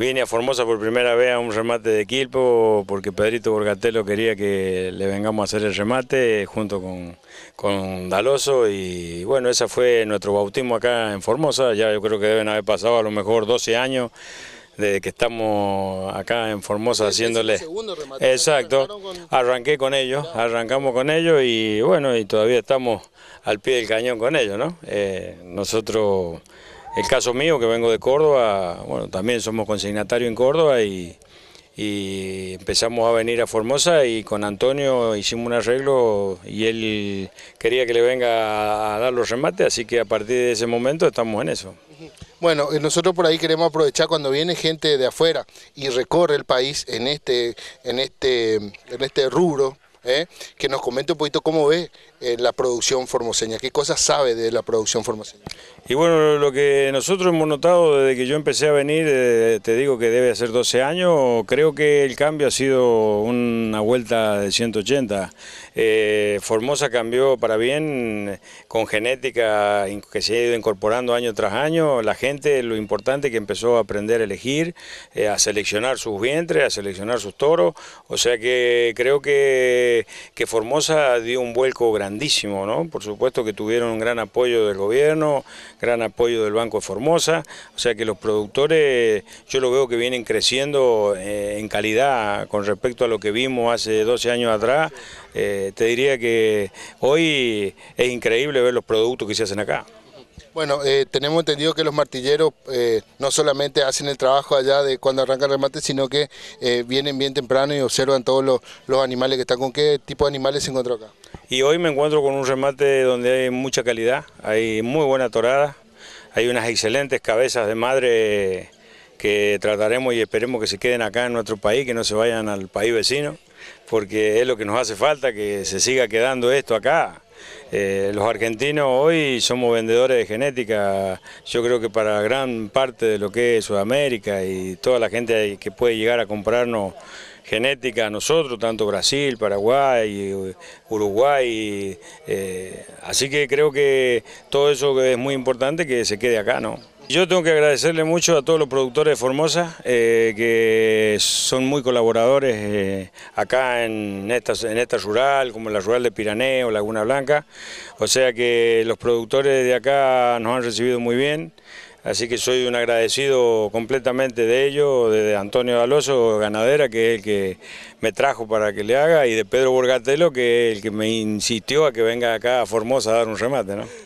Vine a Formosa por primera vez a un remate de Quilpo porque Pedrito Borgatelo quería que le vengamos a hacer el remate junto con, Daloso y bueno, ese fue nuestro bautismo acá en Formosa, ya yo creo que deben haber pasado a lo mejor 12 años desde que estamos acá en Formosa haciéndole... remate, Exacto, arranqué con ellos, arrancamos con ellos y bueno, y todavía estamos al pie del cañón con ellos, ¿no? Eh, nosotros el caso mío, que vengo de Córdoba, bueno, también somos consignatarios en Córdoba y, empezamos a venir a Formosa y con Antonio hicimos un arreglo y él quería que le venga a dar los remates, así que a partir de ese momento estamos en eso. Bueno, eh, nosotros por ahí queremos aprovechar cuando viene gente de afuera y recorre el país en este, en este, en este rubro, ¿eh? que nos comente un poquito cómo ve eh, la producción formoseña, qué cosas sabe de la producción formoseña. Y bueno, lo que nosotros hemos notado desde que yo empecé a venir, eh, te digo que debe ser 12 años, creo que el cambio ha sido una vuelta de 180. Formosa cambió para bien con genética que se ha ido incorporando año tras año, la gente lo importante que empezó a aprender a elegir, a seleccionar sus vientres, a seleccionar sus toros, o sea que creo que que, Formosa dio un vuelco grandísimo, ¿no? Por supuesto que tuvieron un gran apoyo del gobierno, gran apoyo del Banco de Formosa, o sea que los productores yo lo veo que vienen creciendo eh, en calidad con respecto a lo que vimos hace 12 años atrás. Eh, te diría que hoy es increíble ver los productos que se hacen acá. Bueno, eh, tenemos entendido que los martilleros eh, no solamente hacen el trabajo allá de cuando arranca el remate, sino que eh, vienen bien temprano y observan todos los, los, animales que están. ¿Con qué tipo de animales se encontró acá? Y hoy me encuentro con un remate donde hay mucha calidad, hay muy buena torada, hay unas excelentes cabezas de madre que trataremos y esperemos que se queden acá en nuestro país, que no se vayan al país vecino, porque es lo que nos hace falta, que se siga quedando esto acá eh, los argentinos hoy somos vendedores de genética, yo creo que para gran parte de lo que es Sudamérica y toda la gente que puede llegar a comprarnos genética a nosotros, tanto Brasil, Paraguay, Uruguay, eh, así que creo que todo eso es muy importante que se quede acá, ¿no? Yo tengo que agradecerle mucho a todos los productores de Formosa, eh, que son muy colaboradores eh, acá en esta, en esta rural, como la rural de Piraneo, Laguna Blanca. O sea que los productores de acá nos han recibido muy bien. Así que soy un agradecido completamente de ellos, de Antonio Daloso, ganadera, que es el que me trajo para que le haga, y de Pedro Borgatelo, que es el que me insistió a que venga acá a Formosa a dar un remate. ¿no?